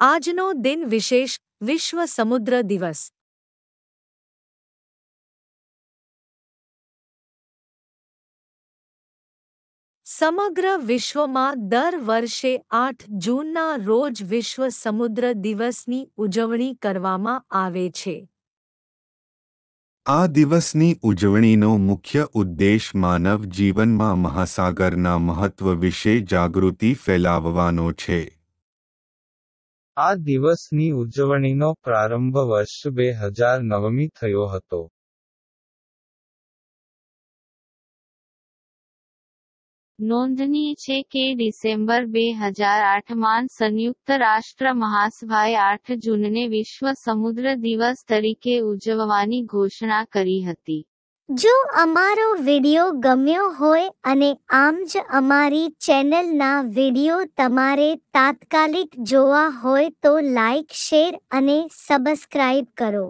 આજનો દિન વિશેષ વિશ્વ સમુદ્ર દિવસ સમગ્ર વિશ્વમાં દર વર્ષે આઠ જૂનના રોજ વિશ્વ સમુદ્ર દિવસની ઉજવણી કરવામાં આવે છે આ દિવસની ઉજવણીનો મુખ્ય ઉદ્દેશ માનવ જીવનમાં મહાસાગરના મહત્વ વિશે જાગૃતિ ફેલાવવાનો છે આ દિવસની ઉજવણીનો પ્રારંભ વર્ષ બે હજાર નવમી થયો હતો નોંધનીય છે કે ડિસેમ્બર બે હજાર આઠમાં સંયુક્ત રાષ્ટ્ર મહાસભાએ આઠ જૂનને વિશ્વ સમુદ્ર દિવસ તરીકે ઉજવવાની ઘોષણા કરી હતી જો અમારો વિડીયો ગમ્યો હોય અને આમ જ અમારી ચેનલના વિડીયો તમારે તાત્કાલિક જોવા હોય તો લાઇક શેર અને સબસ્ક્રાઇબ કરો